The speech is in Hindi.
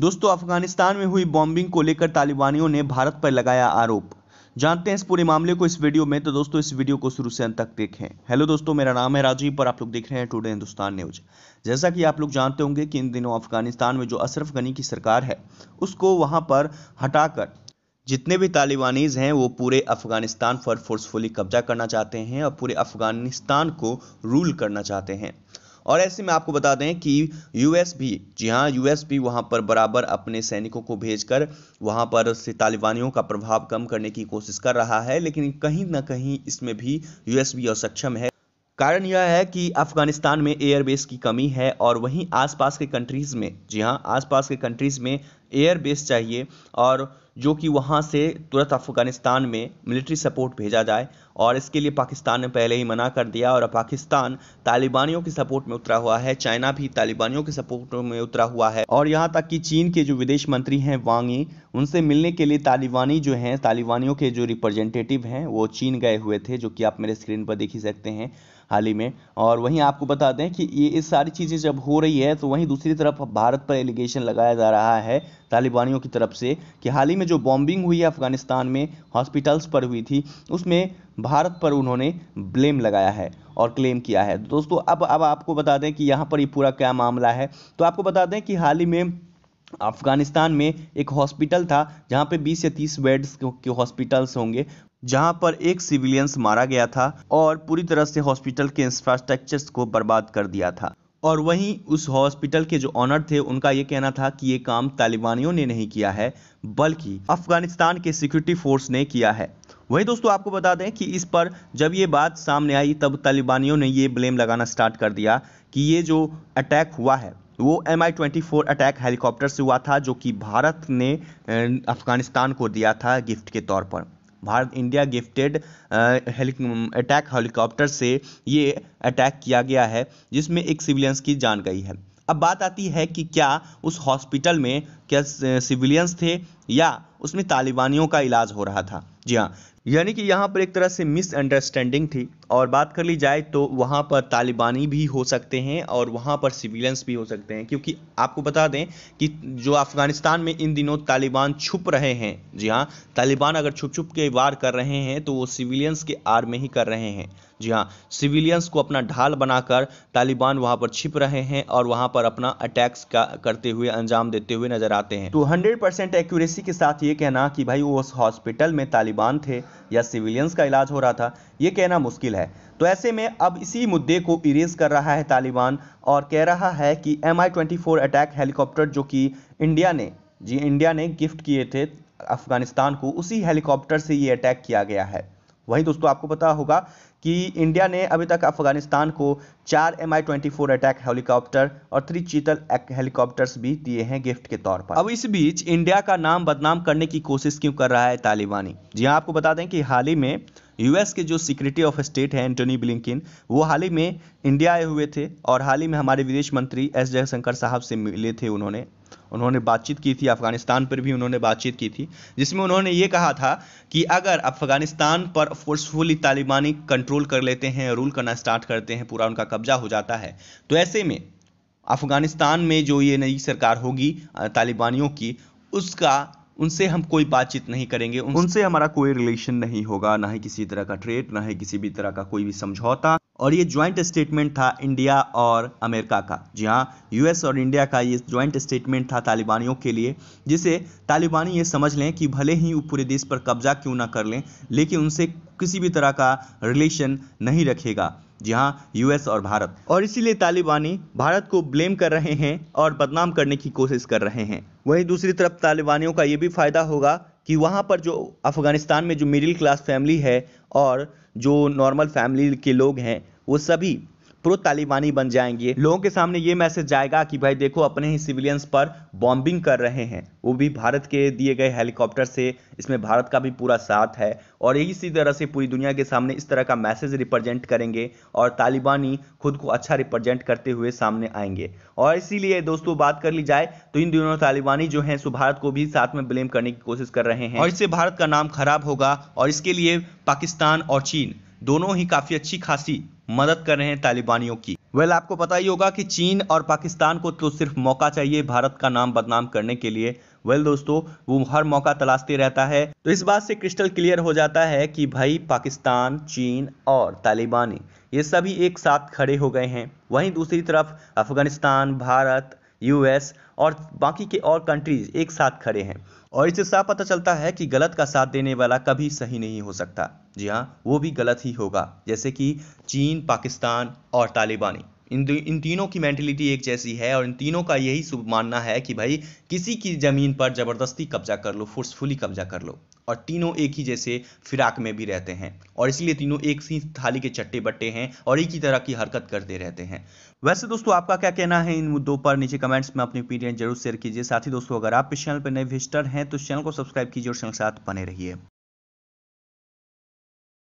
दोस्तों अफगानिस्तान में हुई बॉम्बिंग को लेकर तालिबानियों ने भारत पर लगाया आरोप जानते हैं इस पूरे मामले को इस वीडियो में तो दोस्तों इस वीडियो को शुरू से अंत तक देखें हेलो दोस्तों मेरा नाम है राजीव पर आप लोग देख रहे हैं टुडे हिंदुस्तान न्यूज जैसा कि आप लोग जानते होंगे कि इन दिनों अफगानिस्तान में जो अशरफ गनी की सरकार है उसको वहां पर हटाकर जितने भी तालिबानीज हैं वो पूरे अफगानिस्तान पर फोर्सफुली कब्जा करना चाहते हैं और पूरे अफगानिस्तान को रूल करना चाहते हैं और ऐसे में आपको बता दें कि यूएस भी जी हाँ यूएस भी वहाँ पर बराबर अपने सैनिकों को भेजकर वहाँ पर से तालिबानियों का प्रभाव कम करने की कोशिश कर रहा है लेकिन कहीं ना कहीं इसमें भी यूएस भी असक्षम है कारण यह है कि अफगानिस्तान में एयरबेस की कमी है और वहीं आसपास के कंट्रीज़ में जी हाँ आसपास के कंट्रीज़ में एयर बेस चाहिए और जो कि वहाँ से तुरंत अफ़गानिस्तान में मिलिट्री सपोर्ट भेजा जाए और इसके लिए पाकिस्तान ने पहले ही मना कर दिया और पाकिस्तान तालिबानियों के सपोर्ट में उतरा हुआ है चाइना भी तालिबानियों के सपोर्ट में उतरा हुआ है और यहाँ तक कि चीन के जो विदेश मंत्री हैं वांगी उनसे मिलने के लिए तालिबानी जो हैं तालिबानियों के जो रिप्रजेंटेटिव हैं वो चीन गए हुए थे जो कि आप मेरे स्क्रीन पर देख ही सकते हैं हाल ही में और वहीं आपको बता दें कि ये इस सारी चीज़ें जब हो रही है तो वहीं दूसरी तरफ भारत पर एलिगेशन लगाया जा रहा है तालिबानियों की तरफ से कि हाल ही में जो बॉम्बिंग हुई है अफगानिस्तान में हॉस्पिटल्स पर हुई थी उसमें भारत पर उन्होंने ब्लेम लगाया है और क्लेम किया है तो दोस्तों अब अब आपको बता दें कि यहाँ पर ये पूरा क्या मामला है तो आपको बता दें कि हाल ही में अफगानिस्तान में एक हॉस्पिटल था जहाँ पे 20 से 30 बेड्स के हॉस्पिटल्स होंगे जहाँ पर एक सिविलियंस मारा गया था और पूरी तरह से हॉस्पिटल के इंफ्रास्ट्रक्चर्स को बर्बाद कर दिया था और वहीं उस हॉस्पिटल के जो ऑनर थे उनका ये कहना था कि ये काम तालिबानियों ने नहीं किया है बल्कि अफगानिस्तान के सिक्योरिटी फोर्स ने किया है वहीं दोस्तों आपको बता दें कि इस पर जब ये बात सामने आई तब तालिबानियों ने ये ब्लेम लगाना स्टार्ट कर दिया कि ये जो अटैक हुआ है वो M I twenty four attack helicopter से हुआ था जो कि भारत ने अफगानिस्तान को दिया था गिफ्ट के तौर पर Bharat India gifted attack helicopter से ये अटैक किया गया है जिसमें एक सिविलियंस की जान गई है अब बात आती है कि क्या उस हॉस्पिटल में क्या सिविलियंस थे या उसमें तालिबानियों का इलाज हो रहा था जी हाँ यानी कि यहाँ पर एक तरह से मिसअंडरस्टैंडिंग थी और बात कर ली जाए तो वहाँ पर तालिबानी भी हो सकते हैं और वहाँ पर सिविलियंस भी हो सकते हैं क्योंकि आपको बता दें कि जो अफगानिस्तान में इन दिनों तालिबान छुप रहे हैं जी हाँ तालिबान अगर छुप छुप के वार कर रहे हैं तो वो सिविलियंस के आर में ही कर रहे हैं जी हाँ सिविलियंस को अपना ढाल बनाकर तालिबान वहाँ पर छिप रहे हैं और वहाँ पर अपना अटैक्स का करते हुए अंजाम देते हुए नजर आते हैं तो हंड्रेड परसेंट एक्यूरेसी के साथ ये कहना कि भाई वो उस हॉस्पिटल में तालिबान थे या सिविलियंस का इलाज हो रहा था ये कहना मुश्किल है तो ऐसे में अब इसी मुद्दे को इरेज कर रहा है तालिबान और कह रहा है कि M I twenty four attack helicopter जो कि इंडिया ने जी इंडिया ने गिफ्ट किए थे अफगानिस्तान को उसी हेलीकॉप्टर से ये अटैक किया गया है वहीं दोस्तों आपको पता होगा कि इंडिया ने अभी तक अफगानिस्तान को चार M I twenty four attack helicopter और थ्री चीतल हेलीकॉप्टर्स भी दिए हैं गिफ्ट के तौर पर अब इस बीच इंडिया का नाम बदनाम करने की कोशिश क्यों कर रहा है तालिबानी जी हाँ आपको बता दें कि हाल ही में यूएस के जो सिक्रेटरी ऑफ स्टेट हैं एंटोनी ब्लिंकिन वो हाल ही में इंडिया आए हुए थे और हाल ही में हमारे विदेश मंत्री एस जयशंकर साहब से मिले थे उन्होंने उन्होंने बातचीत की थी अफगानिस्तान पर भी उन्होंने बातचीत की थी जिसमें उन्होंने ये कहा था कि अगर अफगानिस्तान पर फोर्सफुली तालिबानी कंट्रोल कर लेते हैं रूल करना स्टार्ट करते हैं पूरा उनका कब्जा हो जाता है तो ऐसे में अफगानिस्तान में जो ये नई सरकार होगी तालिबानियों की उसका उनसे हम कोई बातचीत नहीं करेंगे उनसे हमारा कोई रिलेशन नहीं होगा ना ही किसी तरह का ट्रेड ना ही किसी भी तरह का कोई भी समझौता और ये ज्वाइंट स्टेटमेंट था इंडिया और अमेरिका का जी हाँ यूएस और इंडिया का ये ज्वाइंट स्टेटमेंट था तालिबानियों के लिए जिसे तालिबानी ये समझ लें कि भले ही वो पूरे देश पर कब्जा क्यों ना कर लें लेकिन उनसे किसी भी तरह का रिलेशन नहीं रखेगा जी हाँ यूएस और भारत और इसीलिए तालिबानी भारत को ब्लेम कर रहे हैं और बदनाम करने की कोशिश कर रहे हैं वहीं दूसरी तरफ तालिबानियों का ये भी फायदा होगा कि वहाँ पर जो अफगानिस्तान में जो मिडिल क्लास फैमिली है और जो नॉर्मल फैमिली के लोग हैं वो सभी प्रो तालिबानी बन जाएंगे लोगों के सामने ये मैसेज जाएगा कि भाई देखो अपने ही सिविलियंस पर बॉम्बिंग कर रहे हैं वो भी भारत के दिए गए हेलीकॉप्टर से इसमें भारत का भी पूरा साथ है और इसी तरह से पूरी दुनिया के सामने इस तरह का मैसेज रिप्रेजेंट करेंगे और तालिबानी खुद को अच्छा रिप्रेजेंट करते हुए सामने आएंगे और इसीलिए दोस्तों बात कर ली जाए तो इन दोनों तालिबानी जो हैं सो भारत को भी साथ में ब्लेम करने की कोशिश कर रहे हैं और इससे भारत का नाम खराब होगा और इसके लिए पाकिस्तान और चीन दोनों ही काफ़ी अच्छी खासी मदद कर रहे हैं तालिबानियों की वेल आपको पता ही होगा कि चीन और पाकिस्तान को तो सिर्फ मौका चाहिए भारत का नाम बदनाम करने के लिए वेल दोस्तों वो हर मौका तलाशते रहता है तो इस बात से क्रिस्टल क्लियर हो जाता है कि भाई पाकिस्तान चीन और तालिबानी ये सभी एक साथ खड़े हो गए हैं वहीं दूसरी तरफ अफगानिस्तान भारत यूएस और बाकी के और कंट्रीज एक साथ खड़े हैं और इससे साफ पता चलता है कि गलत का साथ देने वाला कभी सही नहीं हो सकता जी हाँ वो भी गलत ही होगा जैसे कि चीन पाकिस्तान और तालिबानी इन इन तीनों की मैंटेलिटी एक जैसी है और इन तीनों का यही मानना है कि भाई किसी की ज़मीन पर ज़बरदस्ती कब्जा कर लो फोर्सफुली कब्जा कर लो और तीनों एक ही जैसे फिराक में भी रहते हैं और इसलिए तीनों एक ही थाली के चट्टे बट्टे हैं और एक ही तरह की हरकत करते रहते हैं वैसे दोस्तों आपका क्या कहना है इन मुद्दों पर नीचे कमेंट्स में अपनी ओपिनियन जरूर शेयर कीजिए साथ ही दोस्तों अगर आप इस चैनल पर नए विजिटर हैं तो चैनल को सब्सक्राइब कीजिए और चैनल साथ बने रहिए